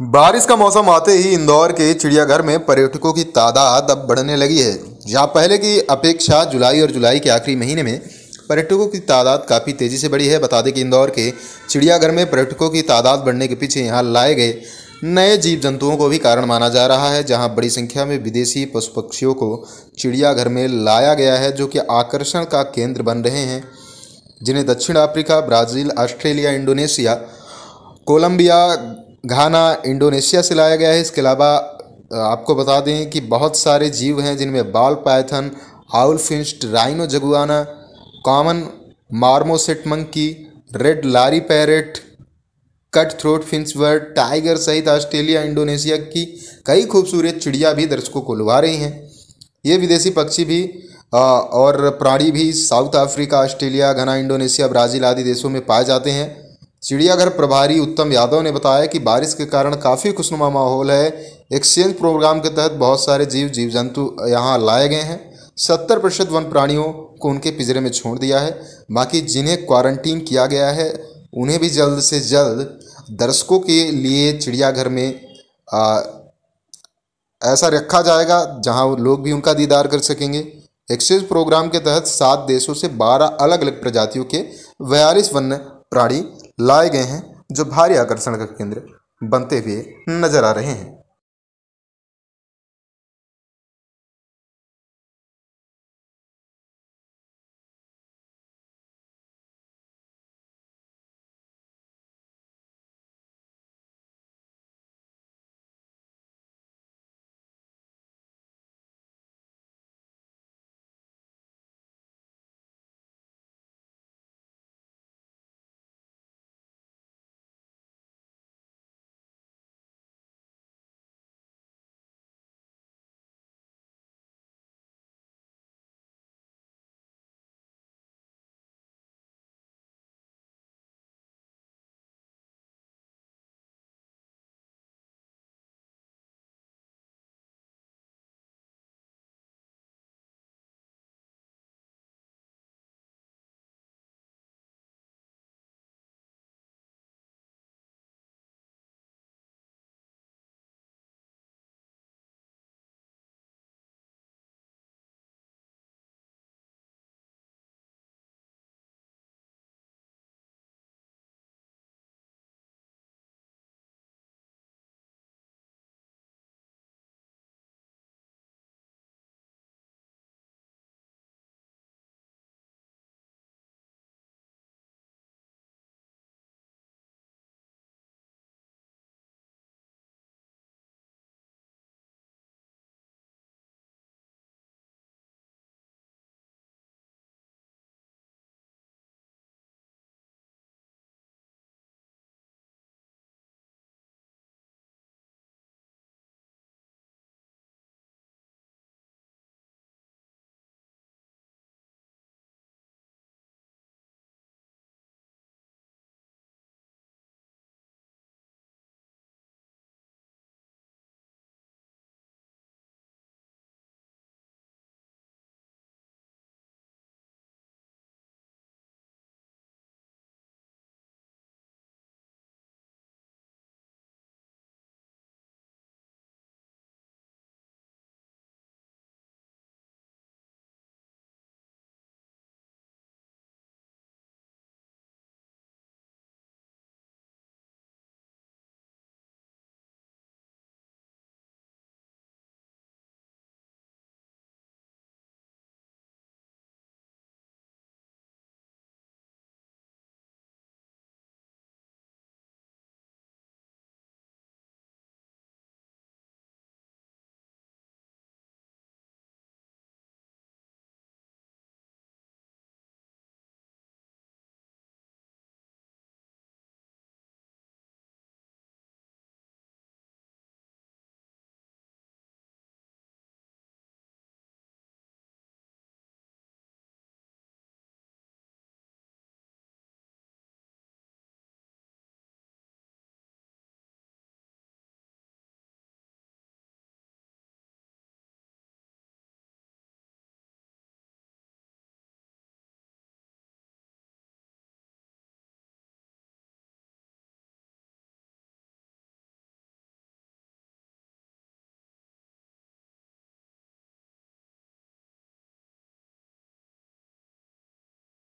बारिश का मौसम आते ही इंदौर के चिड़ियाघर में पर्यटकों की तादाद अब बढ़ने लगी है जहाँ पहले की अपेक्षा जुलाई और जुलाई के आखिरी महीने में पर्यटकों की तादाद काफ़ी तेज़ी से बढ़ी है बता दें कि इंदौर के चिड़ियाघर में पर्यटकों की तादाद बढ़ने के पीछे यहाँ लाए गए नए जीव जंतुओं को भी कारण माना जा रहा है जहां बड़ी संख्या में विदेशी पशु पक्षियों को चिड़ियाघर में लाया गया है जो कि आकर्षण का केंद्र बन रहे हैं जिन्हें दक्षिण Africa Brazil Australia Indonesia Colombia Ghana Indonesia से लाया गया है इसके अलावा आपको बता दें कि बहुत सारे जीव हैं जिनमें ball python owl finch rhino iguana common marmoset monkey red lory parrot cut throat फिंसवर्ड टाइगर सहित ऑस्ट्रेलिया इंडोनेशिया की कई खूबसूरत चिड़िया भी दर्शकों को लुभा रही हैं ये विदेशी पक्षी भी और प्राणी भी South Africa Australia Ghana Indonesia Brazil आदि देशों में पाए जाते हैं चिड़ियाघर प्रभारी उत्तम यादव ने बताया कि बारिश के कारण काफ़ी खुशनुमा माहौल है एक्सचेंज प्रोग्राम के तहत बहुत सारे जीव जीव जंतु यहाँ लाए गए हैं सत्तर प्रतिशत वन प्राणियों को उनके पिंजरे में छोड़ दिया है बाकी जिन्हें क्वारंटीन किया गया है उन्हें भी जल्द से जल्द दर्शकों के लिए चिड़ियाघर में आ, ऐसा रखा जाएगा जहां लोग भी उनका दीदार कर सकेंगे एक्सचेंज प्रोग्राम के तहत सात देशों से बारह अलग अलग प्रजातियों के बयालीस वन्य प्राणी लाए गए हैं जो भारी आकर्षण का केंद्र बनते हुए नजर आ रहे हैं